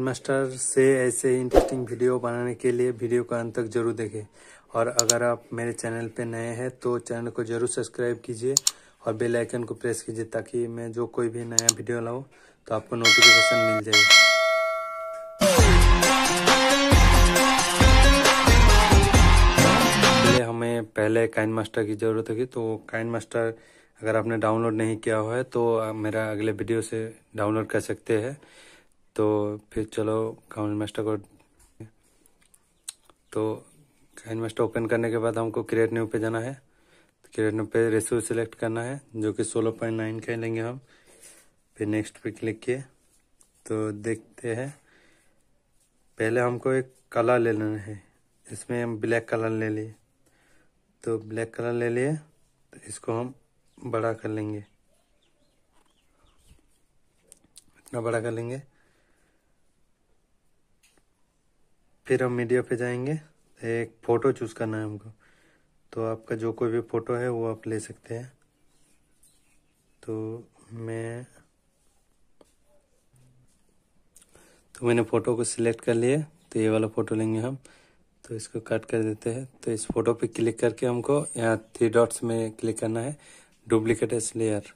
Kine master से ऐसे interesting video बनाने के लिए वीडियो का अंत तक जरूर देखें और अगर आप मेरे चैनल पे नए हैं तो चैनल को जरूर सब्सक्राइब कीजिए और बेल आइकन को प्रेस कीजिए ताकि मैं जो कोई भी नया वीडियो लाऊँ तो आपको नोटिफिकेशन मिल पहले हमें पहले काइन मास्टर की ज़रूरत होगी तो काइन मास्टर अगर आपने डाउनलोड नहीं किया हुआ है तो मेरा अगले वीडियो से डाउनलोड कर सकते हैं तो फिर चलो काउंट मास्टर को तो काउंट मास्टर ओपन करने के बाद हमको क्रिएट न्यू पे जाना है create new pay ratio select करना है जो कि सोलह पॉइंट नाइन का लेंगे हम फिर नेक्स्ट पे क्लिक किए तो देखते हैं पहले हमको एक कलर ले लेना है इसमें हम ब्लैक कलर ले लिए तो ब्लैक कलर ले लिए तो इसको हम बड़ा कर लेंगे इतना बड़ा कर लेंगे फिर हम मीडिया पे जाएंगे एक फ़ोटो चूज़ करना है हमको तो आपका जो कोई भी फ़ोटो है वो आप ले सकते हैं तो मैं तो मैंने फ़ोटो को सिलेक्ट कर लिया तो ये वाला फ़ोटो लेंगे हम तो इसको कट कर देते हैं तो इस फोटो पे क्लिक करके हमको यहाँ थ्री डॉट्स में क्लिक करना है डुप्लीकेट एस लेयर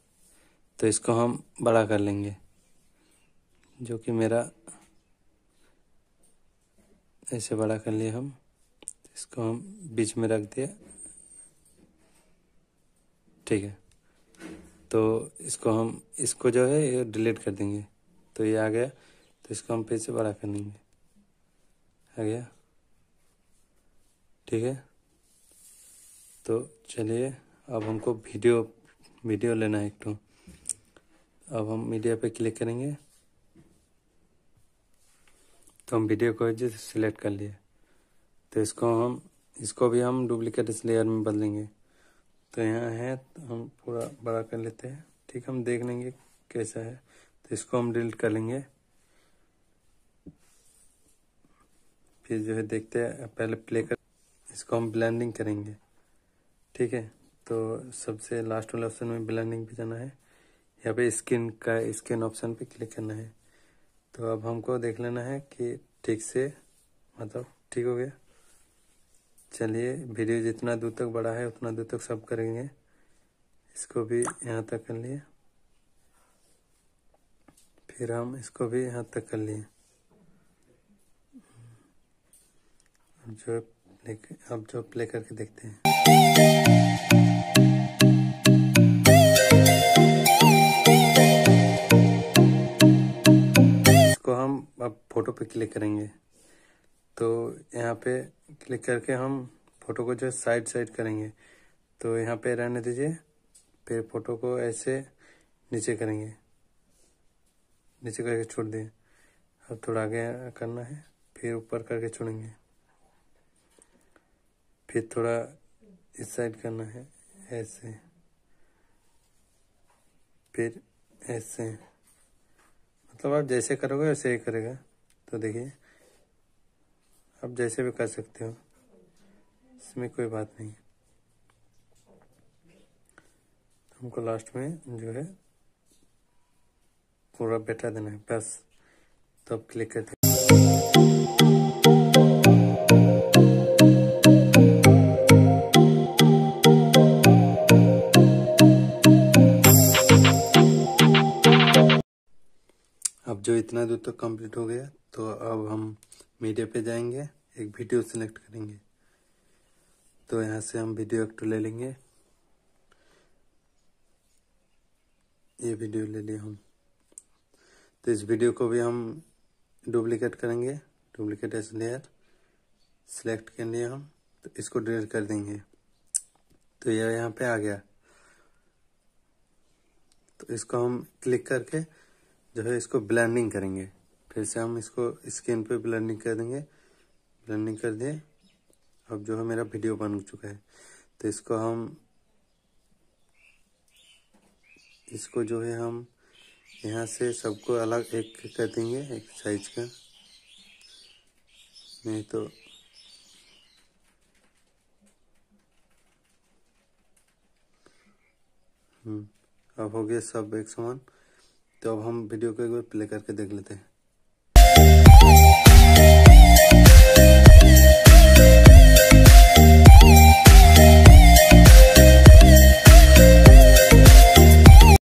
तो इसको हम बड़ा कर लेंगे जो कि मेरा ऐसे बड़ा कर लिए हम इसको हम बीच में रख दिया ठीक है तो इसको हम इसको जो है ये डिलीट कर देंगे तो ये आ गया तो इसको हम फिर से बड़ा कर लेंगे आ गया ठीक है तो चलिए अब हमको वीडियो वीडियो लेना है एक तो अब हम मीडिया पे क्लिक करेंगे तो हम वीडियो को जो सिलेक्ट कर लिए तो इसको हम इसको भी हम डुप्लीकेट इस लेयर में बदलेंगे तो यहाँ है तो हम पूरा बड़ा कर लेते हैं ठीक हम देख लेंगे कैसा है तो इसको हम डिलीट कर लेंगे फिर जो है देखते हैं पहले प्ले कर इसको हम ब्लेंडिंग करेंगे ठीक है तो सबसे लास्ट वाले ऑप्शन में ब्लेंडिंग पे जाना है यहाँ पे स्किन का स्किन ऑप्शन पे क्लिक करना है तो अब हमको देख लेना है कि ठीक से मतलब ठीक हो गया चलिए वीडियो जितना दूर तक बड़ा है उतना दूर तक सब करेंगे इसको भी यहाँ तक कर लिए फिर हम इसको भी यहाँ तक कर लिए अब जो प्ले अब जो प्ले करके देखते हैं फ़ोटो पे क्लिक करेंगे तो यहाँ पे क्लिक करके हम फ़ोटो को जो साइड साइड करेंगे तो यहाँ पे रहने दीजिए फिर फ़ोटो को ऐसे नीचे करेंगे नीचे करके छोड़ दें अब थोड़ा आगे करना है फिर ऊपर करके छोड़ेंगे फिर थोड़ा इस साइड करना है ऐसे फिर ऐसे मतलब आप जैसे करोगे वैसे ही करेगा तो देखिए आप जैसे भी कर सकते हो इसमें कोई बात नहीं तो हमको लास्ट में जो है पूरा बेटा देना है बस तो आप क्लिक करते जो इतना दूर तक तो कंप्लीट हो गया तो अब हम मीडिया पे जाएंगे एक वीडियो सिलेक्ट करेंगे तो यहाँ से हम वीडियो एक ले लेंगे ये वीडियो ले लिया हम तो इस वीडियो को भी हम डुप्लीकेट करेंगे डुप्लीकेट एस लेयर सिलेक्ट कर लिए हम तो इसको डिलीट कर देंगे तो यह यहाँ पे आ गया तो इसको हम क्लिक करके जो है इसको ब्लेंडिंग करेंगे फिर से हम इसको स्किन पे ब्लेंडिंग कर देंगे ब्लेंडिंग कर दिए अब जो है मेरा वीडियो बन चुका है तो इसको हम इसको जो है हम यहाँ से सबको अलग एक कर देंगे एक साइज का नहीं तो हम्म, अब हो गया सब एक समान तो अब हम वीडियो को एक बार प्ले करके देख लेते हैं